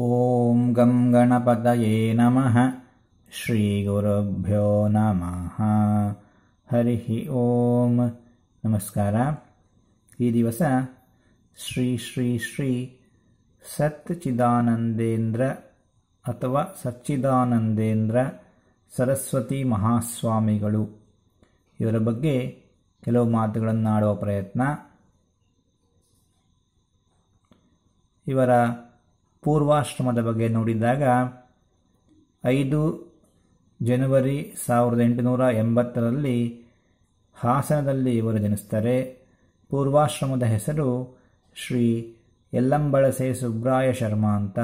ಓಂ ಗಂ ಗಣಪತಯೇ ನಮಃ ಶ್ರೀ ಗುರುಭ್ಯೋ ನಮಃ ಹರಿ ಓಂ ನಮಸ್ಕಾರ ಈ ದಿವಸ ಶ್ರೀ ಶ್ರೀ ಶ್ರೀ ಸತ್ಚಿದಾನಂದೇಂದ್ರ ಅಥವಾ ಸಚ್ಚಿದಾನಂದೇಂದ್ರ ಸರಸ್ವತಿ ಮಹಾಸ್ವಾಮಿಗಳು ಇವರ ಬಗ್ಗೆ ಕೆಲವು ಮಾತುಗಳನ್ನಾಡುವ ಪ್ರಯತ್ನ ಇವರ ಪೂರ್ವಾಶ್ರಮದ ಬಗ್ಗೆ ನೋಡಿದಾಗ ಐದು ಜನವರಿ ಸಾವಿರದ ಎಂಟುನೂರ ಎಂಬತ್ತರಲ್ಲಿ ಹಾಸನದಲ್ಲಿ ಇವರು ಜನಿಸ್ತಾರೆ ಪೂರ್ವಾಶ್ರಮದ ಹೆಸರು ಶ್ರೀ ಎಲ್ಲಂಬಳಸೆ ಸುಬ್ರಾಯ ಶರ್ಮ ಅಂತ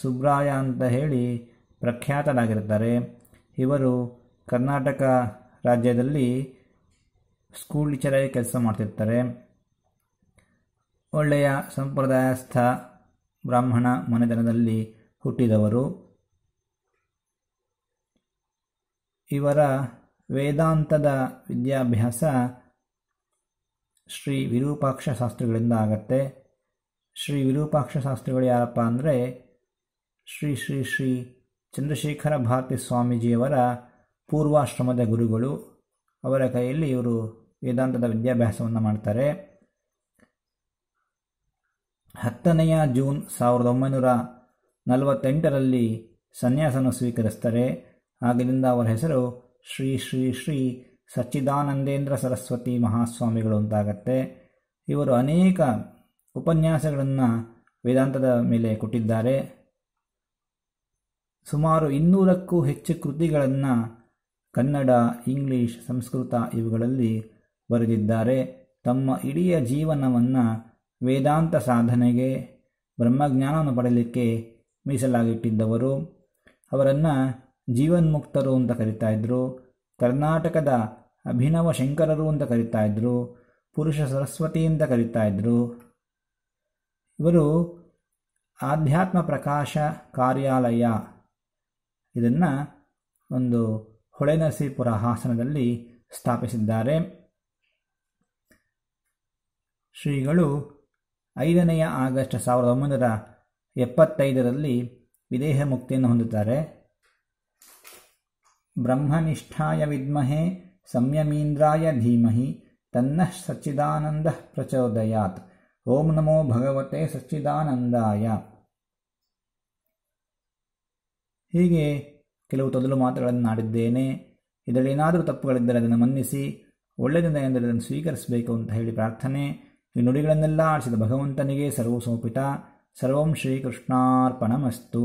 ಸುಬ್ರಾಯ ಅಂತ ಹೇಳಿ ಪ್ರಖ್ಯಾತರಾಗಿರ್ತಾರೆ ಇವರು ಕರ್ನಾಟಕ ರಾಜ್ಯದಲ್ಲಿ ಸ್ಕೂಲ್ ಟೀಚರಾಗಿ ಕೆಲಸ ಮಾಡ್ತಿರ್ತಾರೆ ಒಳ್ಳೆಯ ಸಂಪ್ರದಾಯಸ್ಥ ಬ್ರಾಹ್ಮಣ ಮನೆತನದಲ್ಲಿ ಹುಟ್ಟಿದವರು ಇವರ ವೇದಾಂತದ ವಿದ್ಯಾಭ್ಯಾಸ ಶ್ರೀ ವಿರೂಪಾಕ್ಷ ಶಾಸ್ತ್ರಿಗಳಿಂದ ಆಗತ್ತೆ ಶ್ರೀ ವಿರೂಪಾಕ್ಷ ಶಾಸ್ತ್ರಿಗಳು ಯಾರಪ್ಪ ಅಂದರೆ ಶ್ರೀ ಶ್ರೀ ಶ್ರೀ ಚಂದ್ರಶೇಖರ ಭಾರತಿ ಸ್ವಾಮೀಜಿಯವರ ಪೂರ್ವಾಶ್ರಮದ ಗುರುಗಳು ಅವರ ಕೈಯಲ್ಲಿ ಇವರು ವೇದಾಂತದ ವಿದ್ಯಾಭ್ಯಾಸವನ್ನು ಮಾಡ್ತಾರೆ ಹತ್ತನೆಯ ಜೂನ್ ಸಾವಿರದ ಒಂಬೈನೂರ ನಲವತ್ತೆಂಟರಲ್ಲಿ ಸನ್ಯಾಸವನ್ನು ಸ್ವೀಕರಿಸ್ತಾರೆ ಆಗಿನಿಂದ ಅವರ ಹೆಸರು ಶ್ರೀ ಶ್ರೀ ಶ್ರೀ ಸಚ್ಚಿದಾನಂದೇಂದ್ರ ಸರಸ್ವತಿ ಮಹಾಸ್ವಾಮಿಗಳು ಅಂತಾಗತ್ತೆ ಇವರು ಅನೇಕ ಉಪನ್ಯಾಸಗಳನ್ನು ವೇದಾಂತದ ಮೇಲೆ ಕೊಟ್ಟಿದ್ದಾರೆ ಸುಮಾರು ಇನ್ನೂರಕ್ಕೂ ಹೆಚ್ಚು ಕೃತಿಗಳನ್ನು ಕನ್ನಡ ಇಂಗ್ಲಿಷ್ ಸಂಸ್ಕೃತ ಇವುಗಳಲ್ಲಿ ಬರೆದಿದ್ದಾರೆ ತಮ್ಮ ಇಡೀ ಜೀವನವನ್ನು ವೇದಾಂತ ಸಾಧನೆಗೆ ಬ್ರಹ್ಮಜ್ಞಾನವನ್ನು ಪಡೆಯಲಿಕ್ಕೆ ಮೀಸಲಾಗಿಟ್ಟಿದ್ದವರು ಅವರನ್ನು ಜೀವನ್ಮುಕ್ತರು ಅಂತ ಕರಿತಾ ಇದ್ದರು ಕರ್ನಾಟಕದ ಅಭಿನವ ಶಂಕರರು ಅಂತ ಕರಿತಾ ಇದ್ದರು ಪುರುಷ ಸರಸ್ವತಿ ಅಂತ ಕರಿತಾ ಇದ್ದರು ಇವರು ಆಧ್ಯಾತ್ಮ ಪ್ರಕಾಶ ಕಾರ್ಯಾಲಯ ಇದನ್ನು ಒಂದು ಹೊಳೆನರಸೀಪುರ ಹಾಸನದಲ್ಲಿ ಸ್ಥಾಪಿಸಿದ್ದಾರೆ ಶ್ರೀಗಳು ಐದನೆಯ ಆಗಸ್ಟ್ ಸಾವಿರದ ಒಂಬೈನೂರ ಎಪ್ಪತ್ತೈದರಲ್ಲಿ ವಿದೇಹ ಮುಕ್ತಿಯನ್ನು ಹೊಂದುತ್ತಾರೆ ಬ್ರಹ್ಮನಿಷ್ಠಾಯ ವಿದ್ಮಹೆ ಸಂಯಮೀಂದ್ರಾಯ ಧೀಮಹಿ ತನ್ನ ಸಚ್ಚಿದಾನಂದ ಪ್ರಚೋದಯಾತ್ ಓಂ ನಮೋ ಭಗವತೆ ಸಚ್ಚಿದಾನಂದಾಯ ಹೀಗೆ ಕೆಲವು ತೊದಲು ಮಾತುಗಳನ್ನು ಇದರಲ್ಲಿ ಏನಾದರೂ ತಪ್ಪುಗಳಿದ್ದರೆ ಅದನ್ನು ಮನ್ನಿಸಿ ಒಳ್ಳೆಯದಿಂದ ಎಂದರೆ ಅದನ್ನು ಸ್ವೀಕರಿಸಬೇಕು ಅಂತ ಹೇಳಿ ಪ್ರಾರ್ಥನೆ ಈ ನುಡಿಗಳನ್ನೆಲ್ಲ ಆಡಿಸಿದ ಭಗವಂತನಿಗೆ ಸರ್ವಸೋಪಿತ ಸರ್ವಂ ಶ್ರೀಕೃಷ್ಣಾರ್ಪಣಮಸ್ತು